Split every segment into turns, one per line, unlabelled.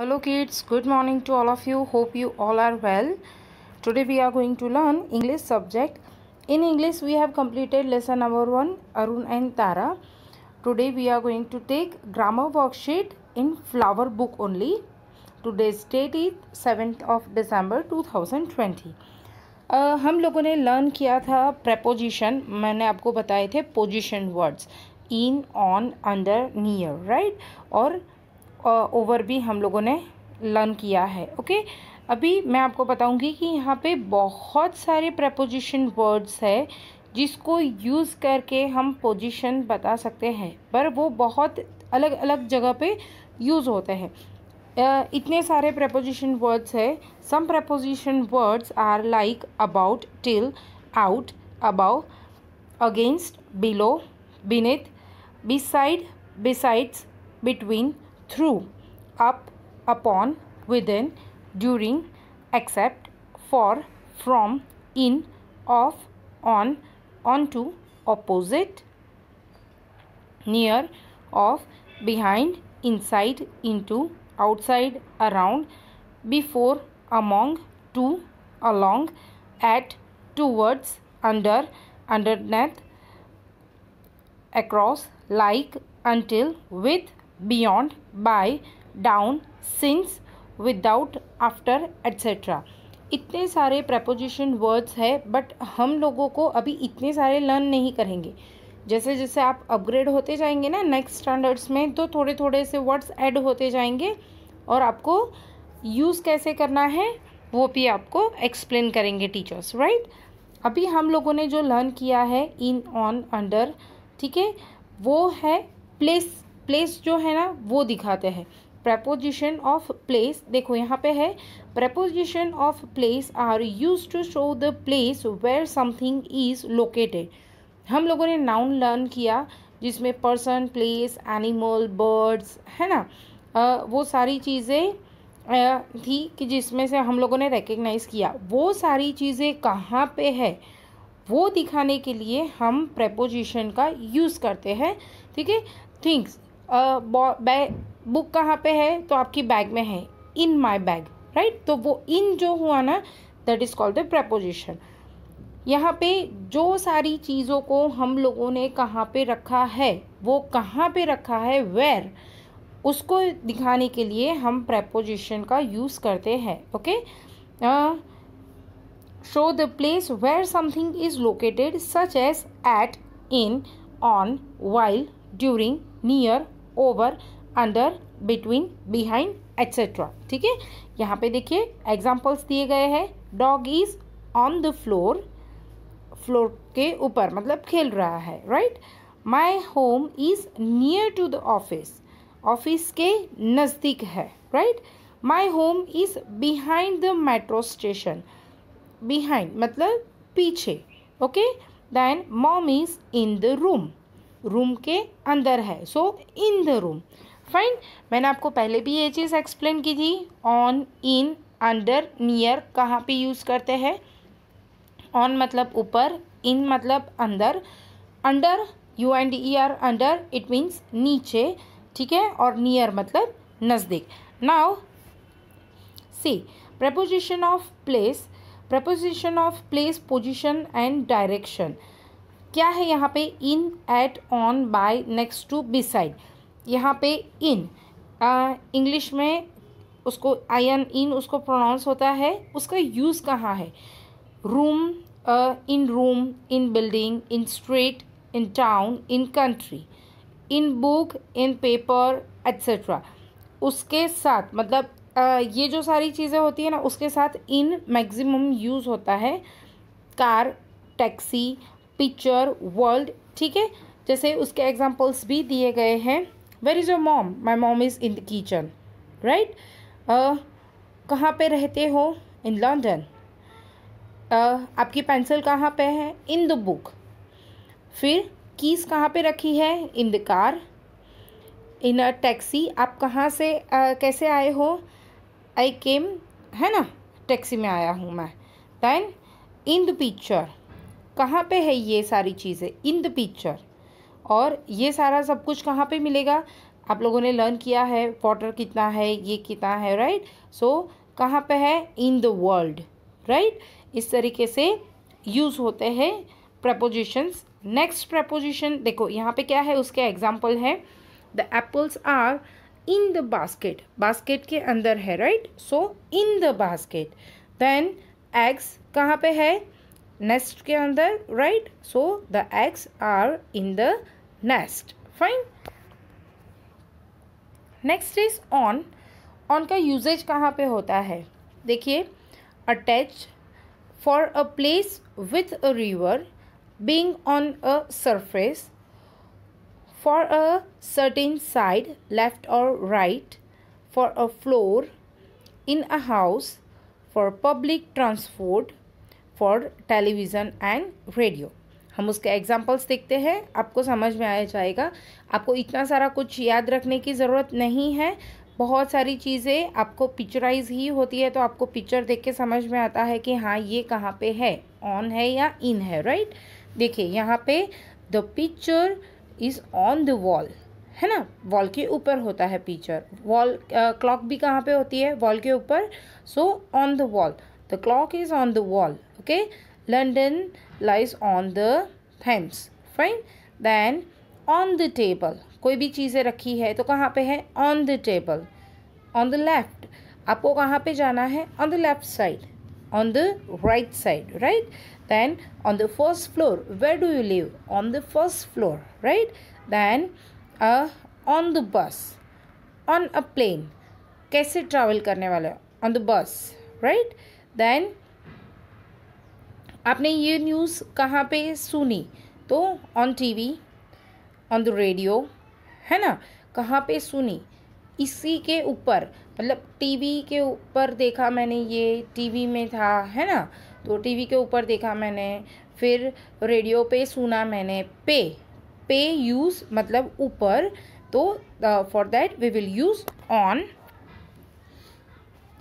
hello kids good morning to all of you hope you all are well today we are going to learn english subject in english we have completed lesson number 1 arun and tara today we are going to take grammar worksheet in flower book only today's date is 7th of december 2020 Uh, हम लोगों ने learn किया था preposition मैंने आपको बताए थे position words in on under near right और ओवर भी हम लोगों ने लर्न किया है ओके अभी मैं आपको बताऊंगी कि यहाँ पे बहुत सारे प्रपोजिशन वर्ड्स है जिसको यूज़ करके हम पोजिशन बता सकते हैं पर वो बहुत अलग अलग जगह पे यूज़ होते हैं इतने सारे प्रपोजिशन वर्ड्स है some preposition words are like about till out above against below beneath beside besides between through, up, upon, within, during, except, for, from, in, of, on, onto, opposite, near, of, behind, inside, into, outside, around, before, among, to, along, at, towards, under, underneath, across, like, until, with, beyond, by, down, since, without, after, etc. इतने सारे preposition words है but हम लोगों को अभी इतने सारे learn नहीं करेंगे जैसे जैसे आप अपग्रेड होते जाएंगे ना नेक्स्ट स्टैंडर्ड्स में तो थोड़े थोड़े से वर्ड्स add होते जाएंगे और आपको यूज़ कैसे करना है वो भी आपको explain करेंगे टीचर्स राइट right? अभी हम लोगों ने जो लर्न किया है इन ऑन अंडर ठीक है वो है प्लेस प्लेस जो है ना वो दिखाते हैं प्रपोजिशन ऑफ प्लेस देखो यहाँ पे है preposition of place are use to show the place where something is located हम लोगों ने नाउन लर्न किया जिसमें पर्सन प्लेस एनिमल बर्ड्स है ना आ, वो सारी चीज़ें थी कि जिसमें से हम लोगों ने रिकग्नाइज किया वो सारी चीज़ें कहाँ पे है वो दिखाने के लिए हम प्रपोजिशन का यूज़ करते हैं ठीक है थिंग्स बुक कहाँ पे है तो आपकी बैग में है इन माई बैग राइट तो वो इन जो हुआ ना that is called the preposition यहाँ पे जो सारी चीज़ों को हम लोगों ने कहाँ पे रखा है वो कहाँ पे रखा है वेर उसको दिखाने के लिए हम प्रपोजिशन का यूज़ करते हैं okay show the place where something is located such as at in on while during near over under between behind etcetera ठीक है यहाँ पे देखिए एग्जाम्पल्स दिए गए हैं dog is on the floor floor के ऊपर मतलब खेल रहा है right my home is near to the office office के नज़दीक है right my home is behind the metro station behind मतलब पीछे okay then mom is in the room room के अंदर है so in the room fine मैंने आपको पहले भी ये चीज़ एक्सप्लेन की थी ऑन इन अंडर नियर कहाँ पे यूज़ करते हैं ऑन मतलब ऊपर इन मतलब अंदर under U and E R under it means नीचे ठीक है और नियर मतलब नज़दीक now see preposition of place preposition of place position and direction क्या है यहाँ पे in at on by next to beside यहाँ पे इन इंग्लिश में उसको आई एन इन उसको प्रोनाउंस होता है उसका यूज़ कहाँ है room in room in building in street in town in country in book in paper etcetera उसके साथ मतलब uh, ये जो सारी चीज़ें होती है ना उसके साथ इन मैक्सिमम यूज़ होता है कार टैक्सी पिक्चर वर्ल्ड ठीक है जैसे उसके एग्जाम्पल्स भी दिए गए हैं where is your mom my mom is in the kitchen right कहाँ पे रहते हो इन लंडन uh, आपकी पेंसिल कहाँ पे है इन द बुक फिर कीस कहाँ पे रखी है in the car in a taxi आप कहाँ से uh, कैसे आए हो आई केम है ना टैक्सी में आया हूँ मैं दैन इन द पिक्चर कहाँ पे है ये सारी चीज़ें इन द पिक्चर और ये सारा सब कुछ कहाँ पे मिलेगा आप लोगों ने लर्न किया है वाटर कितना है ये कितना है राइट सो कहाँ पे है इन द वर्ल्ड राइट इस तरीके से यूज़ होते हैं प्रपोजिशंस नेक्स्ट प्रपोजिशन देखो यहाँ पे क्या है उसके एग्जाम्पल है the apples are in the basket basket के अंदर है right so in the basket then eggs कहाँ पे है नेस्ट के अंदर right so the eggs are in the nest fine next is on on का यूजेज कहाँ पे होता है देखिए attach for a place with a river being on a surface for a certain side left और right for a floor in a house for public transport for television and radio हम उसके examples देखते हैं आपको समझ में आया जाएगा आपको इतना सारा कुछ याद रखने की ज़रूरत नहीं है बहुत सारी चीज़ें आपको पिक्चराइज ही होती है तो आपको पिक्चर देख के समझ में आता है कि हाँ ये कहाँ पे है ऑन है या इन है राइट देखिए यहाँ पे the picture is on the wall है ना वॉल के ऊपर होता है पिक्चर वॉल क्लॉक भी कहाँ पे होती है वॉल के ऊपर so on the wall the clock is on the wall okay london lies on the thames fine then on the table कोई भी चीज़ें रखी है तो कहाँ पे है on the table on the left आपको कहाँ पे जाना है on the left side on the right side right then on the first floor where do you live on the first floor right then uh, on the bus on a plane कैसे travel करने वाले on the bus right then आपने ये news कहाँ पे सुनी तो on TV on the radio है ना कहाँ पे सुनी इसी के ऊपर मतलब टीवी के ऊपर देखा मैंने ये टीवी में था है ना तो टीवी के ऊपर देखा मैंने फिर रेडियो पे सुना मैंने पे पे यूज़ मतलब ऊपर तो for that we will use on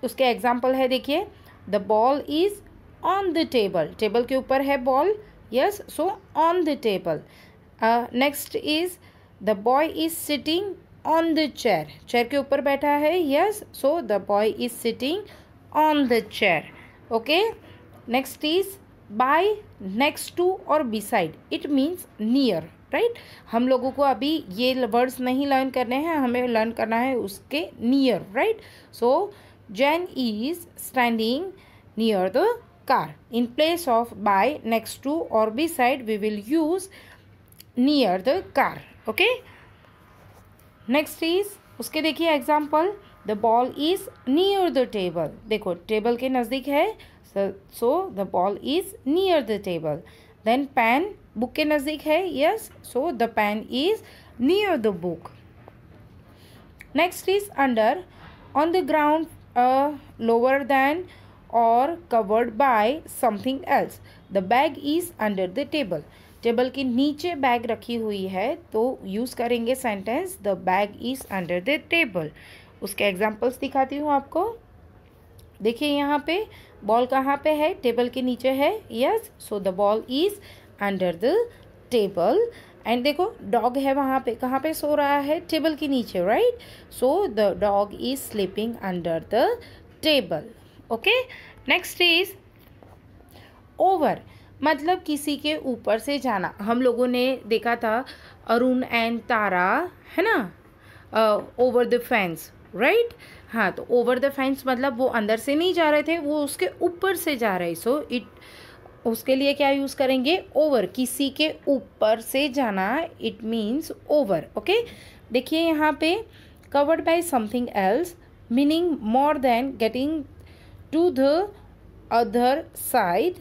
उसके एग्जाम्पल है देखिए the ball is on the table table के ऊपर है ball yes so on the table next is the boy is sitting on the chair chair के ऊपर बैठा है yes so the boy is sitting on the chair okay next is by next to और beside it means near right हम लोगों को अभी ये वर्ड्स नहीं लर्न करने हैं हमें लर्न करना है उसके near right so Jane is standing near the car in place of by next to or beside we will use near the car okay next is उसके देखिए example the ball is near the table देखो table के नज़दीक है so the ball is near the table then pen book के नज़दीक है yes so the pen is near the book next is under on the ground lower then और covered by something else the bag is under the table table के नीचे bag रखी हुई है तो यूज़ करेंगे sentence the bag is under the table उसके examples दिखाती हूँ आपको देखिए यहाँ पे बॉल कहाँ पे है टेबल के नीचे है yes so the ball is under the table and देखो डॉग है वहाँ पे कहाँ पे सो रहा है टेबल के नीचे right so the dog is sleeping under the table okay next is over मतलब किसी के ऊपर से जाना हम लोगों ने देखा था अरुण एंड तारा है ना ओवर द फैंस राइट हाँ तो ओवर द फैंस मतलब वो अंदर से नहीं जा रहे थे वो उसके ऊपर से जा रहे सो so, इट उसके लिए क्या यूज़ करेंगे ओवर किसी के ऊपर से जाना इट मीन्स ओवर ओके देखिए यहाँ पे covered by something else meaning more than getting to the other side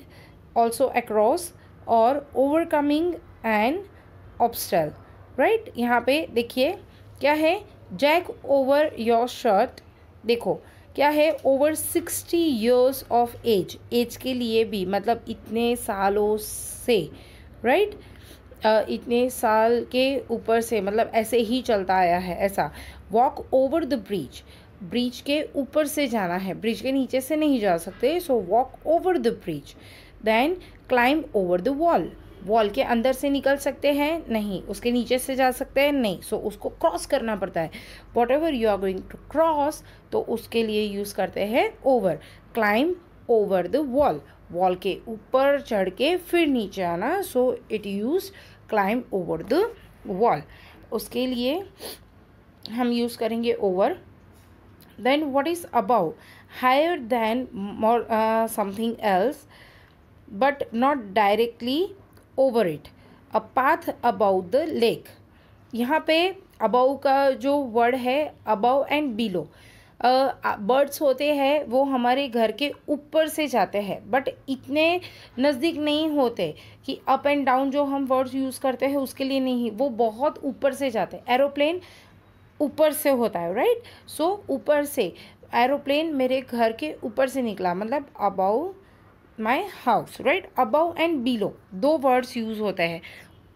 also across और overcoming an obstacle right यहाँ पे देखिए क्या है जैक ओवर योर शर्ट देखो क्या है over sixty years of age age के लिए भी मतलब इतने सालों से राइट right? Uh, इतने साल के ऊपर से मतलब ऐसे ही चलता आया है ऐसा walk over the bridge bridge के ऊपर से जाना है ब्रिज के नीचे से नहीं जा सकते so walk over the bridge then climb over the wall wall के अंदर से निकल सकते हैं नहीं उसके नीचे से जा सकते हैं नहीं सो so, उसको क्रॉस करना पड़ता है whatever you are going to cross तो उसके लिए यूज़ करते हैं over climb over the wall wall के ऊपर चढ़ के फिर नीचे आना so it use climb over the wall उसके लिए हम यूज़ करेंगे over then what is above higher than more uh, something else but not directly over it a path above the lake यहाँ पे अबव का जो वर्ड है above and below birds होते हैं वो हमारे घर के ऊपर से जाते हैं बट इतने नज़दीक नहीं होते कि अप एंड डाउन जो हम वर्ड्स यूज़ करते हैं उसके लिए नहीं वो बहुत ऊपर से जाते हैं एरोप्लेन ऊपर से होता है राइट सो ऊपर से एरोप्लेन मेरे घर के ऊपर से निकला मतलब above my house right above and below दो वर्ड्स यूज होते हैं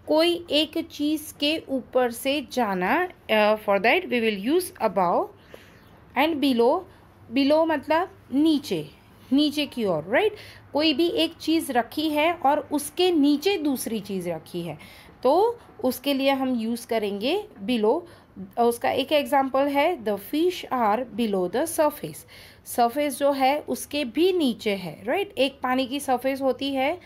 कोई एक चीज़ के ऊपर से जाना for that we will use above and below below मतलब नीचे नीचे की ओर राइट कोई भी एक चीज़ रखी है और उसके नीचे दूसरी चीज़ रखी है तो उसके लिए हम यूज़ करेंगे बिलो उसका एक एग्जाम्पल है the fish are below the surface surface जो है उसके भी नीचे है राइट right? एक पानी की सर्फेस होती है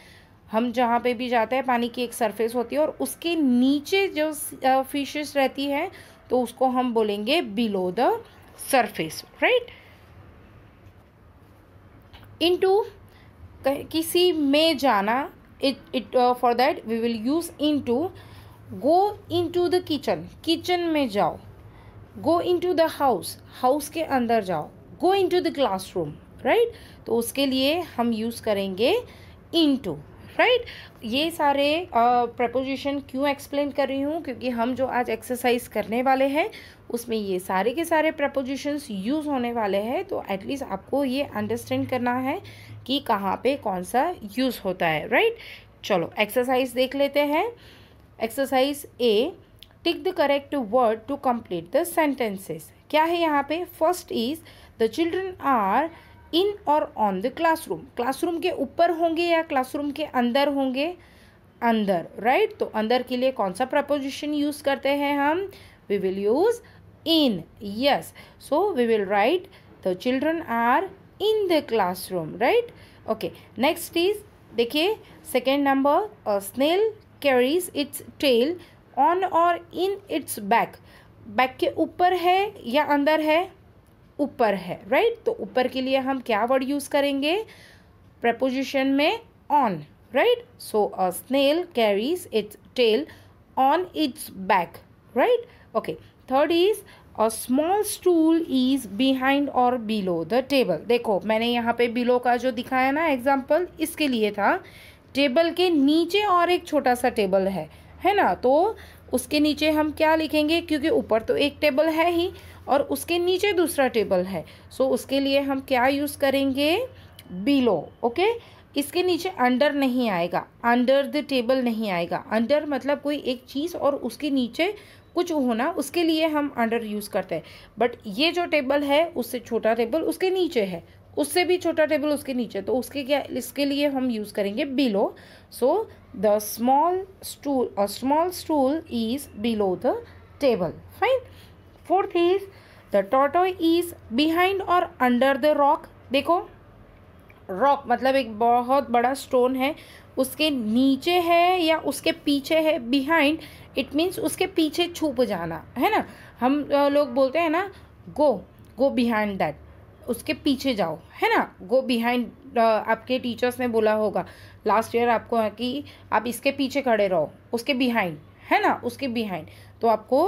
हम जहाँ पे भी जाते हैं पानी की एक सरफेस होती है और उसके नीचे जो फिशेस रहती हैं तो उसको हम बोलेंगे below the surface right into किसी में जाना it it for that we will use into go into the kitchen kitchen में जाओ go into the house house के अंदर जाओ go into the classroom right तो उसके लिए हम यूज़ करेंगे इन टू राइट ये सारे प्रपोजिशन uh, क्यों एक्सप्लेन कर रही हूँ क्योंकि हम जो आज एक्सरसाइज करने वाले हैं उसमें ये सारे के सारे प्रपोजिशंस यूज़ होने वाले हैं तो एटलीस्ट आपको ये अंडरस्टैंड करना है कि कहाँ पे कौन सा यूज़ होता है राइट right? चलो एक्सरसाइज देख लेते हैं exercise A tick the correct word to complete the sentences क्या है यहाँ पे first is the children are in और ऑन द क्लासरूम क्लासरूम के ऊपर होंगे या क्लासरूम के अंदर होंगे अंदर राइट right? तो अंदर के लिए कौन सा प्रपोजिशन यूज़ करते हैं हम we will use in yes so we will write the children are in the classroom right okay next is देखिए second number snail carries its tail on और इन इट्स बैक बैक के ऊपर है या अंदर है ऊपर है राइट right? तो ऊपर के लिए हम क्या वर्ड यूज़ करेंगे प्रपोजिशन में on right so a snail carries its tail on its back right okay third is a small stool is behind और बिलो द टेबल देखो मैंने यहाँ पे बिलो का जो दिखाया ना एग्जाम्पल इसके लिए था टेबल के नीचे और एक छोटा सा टेबल है है ना तो उसके नीचे हम क्या लिखेंगे क्योंकि ऊपर तो एक टेबल है ही और उसके नीचे दूसरा टेबल है सो so, उसके लिए हम क्या यूज़ करेंगे बिलो ओके इसके नीचे अंडर नहीं आएगा अंडर द टेबल नहीं आएगा अंडर मतलब कोई एक चीज़ और उसके नीचे कुछ होना उसके लिए हम अंडर यूज़ करते हैं बट ये जो टेबल है उससे छोटा टेबल उसके नीचे है उससे भी छोटा टेबल उसके नीचे तो उसके क्या इसके लिए हम यूज़ करेंगे below so the small stool a small stool is below the table fine fourth is the टोटो इज बिहाइंड और अंडर द रॉक देखो रॉक मतलब एक बहुत बड़ा स्टोन है उसके नीचे है या उसके पीछे है बिहाइंड इट मीन्स उसके पीछे छुप जाना है ना हम लोग बोलते हैं ना गो गो बिहाइंड दैट उसके पीछे जाओ है ना गो बिहाइंड uh, आपके टीचर्स ने बोला होगा लास्ट ईयर आपको है कि आप इसके पीछे खड़े रहो उसके बिहाइंड है ना उसके बिहाइंड तो आपको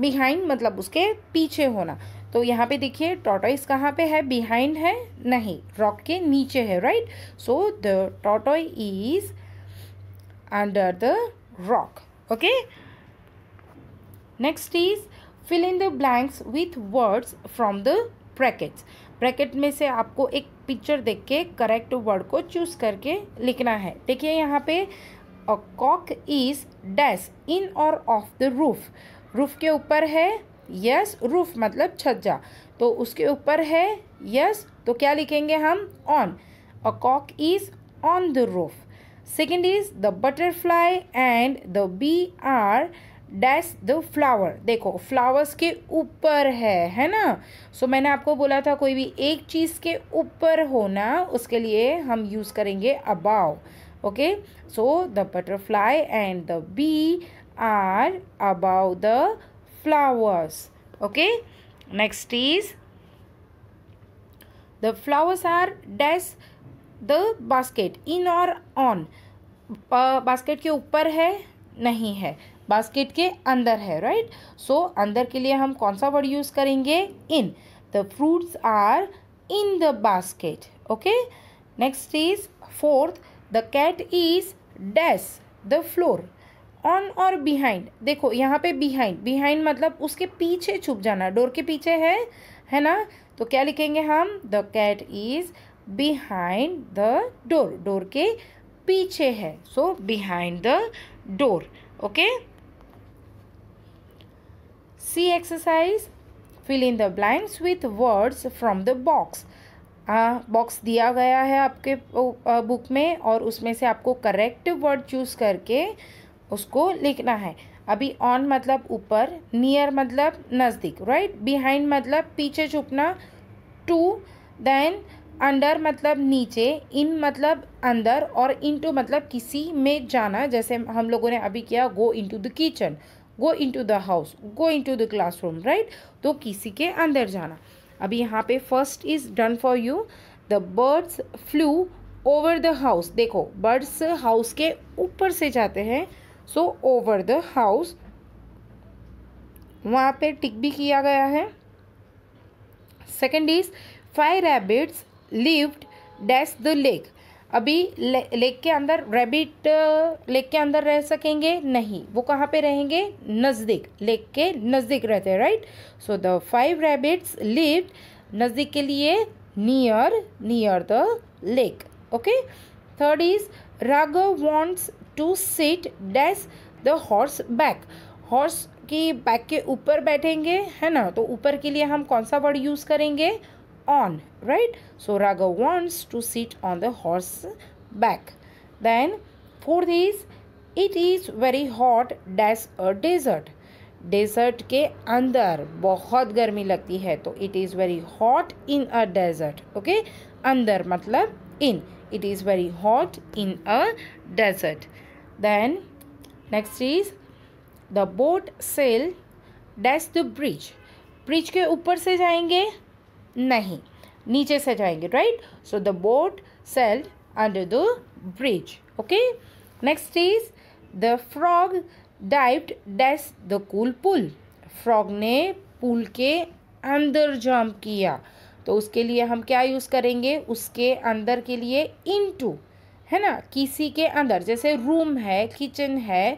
बिहाइंड मतलब उसके पीछे होना तो यहाँ पे देखिए टॉटॉइस कहाँ पे है बिहाइंड है नहीं रॉक के नीचे है राइट सो द टॉटॉय is under the rock okay next is fill in the blanks with words from the brackets bracket में से आपको एक पिक्चर देख के करेक्ट वर्ड को चूज करके लिखना है देखिए यहाँ पे a cock is dash in और ऑफ द रूफ रूफ के ऊपर है यस yes, रूफ मतलब छज्जा तो उसके ऊपर है यस yes, तो क्या लिखेंगे हम on a cock is on the roof second is the butterfly and the bee are dash the flower देखो फ्लावर्स के ऊपर है है ना सो so, मैंने आपको बोला था कोई भी एक चीज़ के ऊपर होना उसके लिए हम यूज़ करेंगे above okay so the butterfly and the bee are above the flowers okay next is the flowers are dash the basket in और ऑन बास्केट के ऊपर है नहीं है बास्केट के अंदर है राइट सो अंदर के लिए हम कौन सा वर्ड यूज़ करेंगे in the fruits are in the basket okay next is fourth the cat is dash the floor on और बिहाइंड देखो यहाँ पे बिहाइंड बिहाइंड मतलब उसके पीछे छुप जाना डोर के पीछे है है ना तो क्या लिखेंगे हम the cat is behind the door door के पीछे है so behind the door okay See exercise. Fill in the blanks with words from the box. Box दिया गया है आपके बुक में और उसमें से आपको करेक्ट वर्ड चूज़ करके उसको लिखना है अभी ऑन मतलब ऊपर नियर मतलब नज़दीक राइट बिहाइंड मतलब पीछे छुपना टू देन अंडर मतलब नीचे इन मतलब अंदर और इनटू मतलब किसी में जाना जैसे हम लोगों ने अभी किया go into the kitchen go to the house go into the classroom right तो किसी के अंदर जाना अभी यहाँ पे first is done for you the birds flew over the house देखो बर्ड्स हाउस के ऊपर से जाते हैं सो ओवर द हाउस वहाँ पे टिक भी किया गया है second is five rabbits lived dash the lake अभी लेक के अंदर रैबिट लेक के अंदर रह सकेंगे नहीं वो कहाँ पे रहेंगे नज़दीक लेक के नज़दीक रहते हैं right so the five rabbits live नज़दीक के लिए near near the lake okay third is रग wants to seat dash the horse back horse की बैक के ऊपर बैठेंगे है ना तो ऊपर के लिए हम कौन सा वर्ड यूज़ करेंगे on right so raghav wants to sit on the horse back then fourth is it is very hot dash a desert desert के अंदर बहुत गर्मी लगती है तो it is very hot in a desert okay अंदर मतलब in it is very hot in a desert then next is the boat sail dash the bridge bridge के ऊपर से जाएंगे नहीं नीचे से जाएंगे right so the boat sailed under the bridge okay next is the frog dived dash the cool pool frog ने pool के अंदर जंप किया तो उसके लिए हम क्या यूज़ करेंगे उसके अंदर के लिए इनटू है ना किसी के अंदर जैसे रूम है किचन है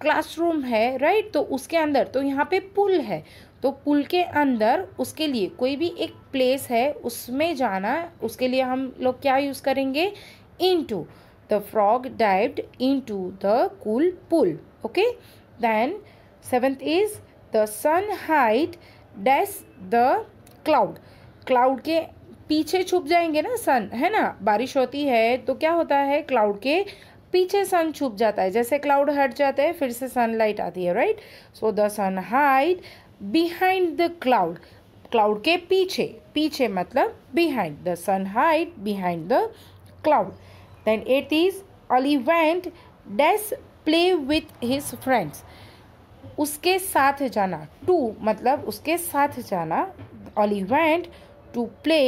क्लासरूम है राइट तो उसके अंदर तो यहाँ पे पुल है तो पुल के अंदर उसके लिए कोई भी एक प्लेस है उसमें जाना उसके लिए हम लोग क्या यूज़ करेंगे into the frog dived into the cool pool okay then seventh is the sun hide dash the cloud cloud के पीछे छुप जाएंगे ना सन है ना बारिश होती है तो क्या होता है क्लाउड के पीछे सन छुप जाता है जैसे क्लाउड हट जाते हैं फिर से सनलाइट आती है right so the sun hide behind the cloud cloud के पीछे पीछे मतलब behind the sun hide behind the cloud then it is Ali went dash play with his friends उसके साथ जाना टू मतलब उसके साथ जाना Ali went to play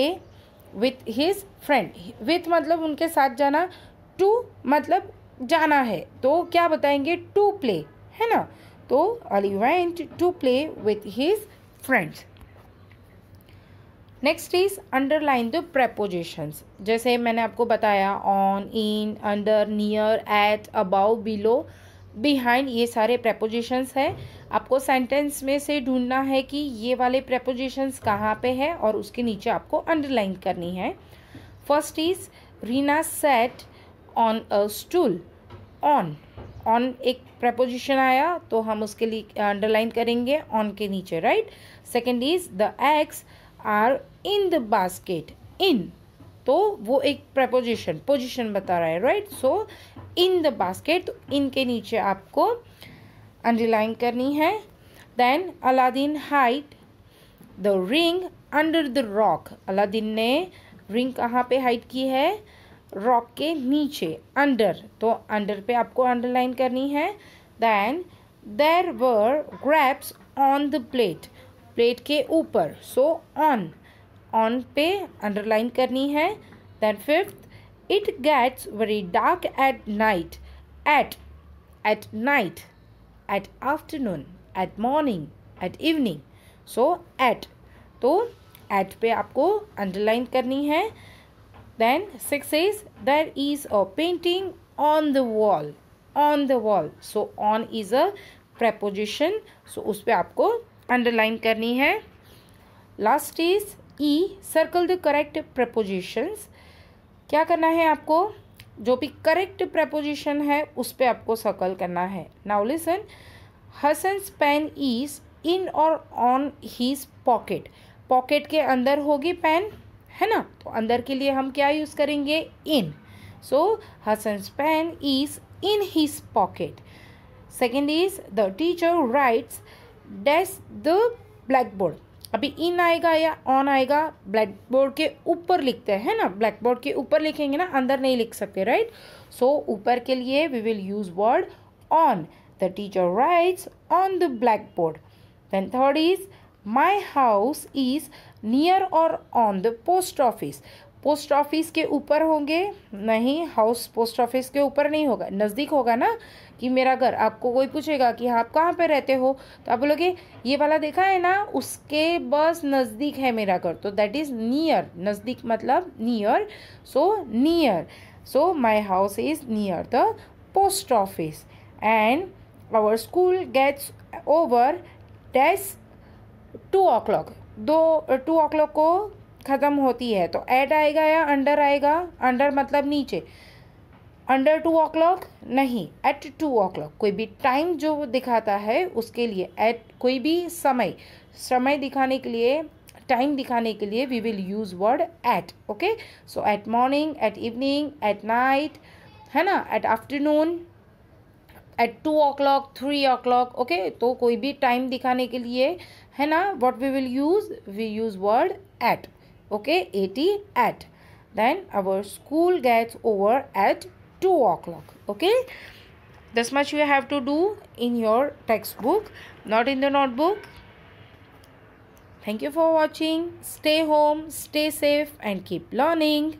with his friend with मतलब उनके साथ जाना टू मतलब जाना है तो क्या बताएंगे टू प्ले है ना तो Ali went to play with his friends next is underline the prepositions जैसे मैंने आपको बताया on in under near at about below behind ये सारे प्रपोजिशंस हैं आपको सेंटेंस में से ढूंढना है कि ये वाले प्रपोजिशंस कहाँ पे है और उसके नीचे आपको अंडरलाइन करनी है first is Reena sat on a stool on on एक प्रपोजिशन आया तो हम उसके लिए अंडरलाइन uh, करेंगे ऑन के नीचे right second is the eggs are in the basket in तो वो एक प्रपोजिशन पोजिशन बता रहा है right so in the basket तो इन के नीचे आपको अंडरलाइन करनी है then Aladdin hide the ring under the rock Aladdin ने रिंग कहाँ पे हाइट की है रॉक के नीचे अंडर तो अंडर पे आपको अंडरलाइन करनी है then there were grapes on the plate plate के ऊपर सो ऑन ऑन पे अंडरलाइन करनी है then fifth it gets very dark at night at at night at afternoon at morning at evening so at तो at पे आपको underline करनी है Then 6 is there is a painting on the wall. On the wall. So on is a preposition. So उस पर आपको underline करनी है Last is E. Circle the correct prepositions. क्या करना है आपको जो भी करेक्ट प्रपोजिशन है उस पर आपको सर्कल करना है now listen Hasan's pen is in और ऑन हीज पॉकेट पॉकेट के अंदर होगी पेन है ना तो अंदर के लिए हम क्या यूज़ करेंगे in so Hasan pen is in his pocket second is the teacher writes dash the blackboard अभी इन आएगा या ऑन आएगा ब्लैक बोर्ड के ऊपर लिखते हैं ना ब्लैक बोर्ड के ऊपर लिखेंगे ना अंदर नहीं लिख सकते राइट सो ऊपर के लिए we will use word on the teacher writes on the blackboard then third is my house is near or on the post office post office के ऊपर होंगे नहीं हाउस पोस्ट ऑफिस के ऊपर नहीं होगा नज़दीक होगा ना कि मेरा घर आपको कोई पूछेगा कि हाँ, आप कहाँ पर रहते हो तो आप बोलोगे ये वाला देखा है ना उसके बस नज़दीक है मेरा घर तो दैट इज़ नियर नज़दीक मतलब near so near so my house is near the post office and our school gets over dash two o'clock दो टू ओ क्लॉक को ख़त्म होती है तो ऐड आएगा या अंडर आएगा अंडर मतलब नीचे अंडर टू ओ क्लॉक नहीं एट टू ओ क्लॉक कोई भी टाइम जो दिखाता है उसके लिए एट कोई भी समय समय दिखाने के लिए टाइम दिखाने के लिए we will use word at okay so at morning at evening at night है ना at afternoon at two o'clock three o'clock okay तो कोई भी टाइम दिखाने के लिए है what we will use we use word at okay 80 at then our school gets over at 2 o'clock okay this much you have to do in your textbook not in the notebook thank you for watching stay home stay safe and keep learning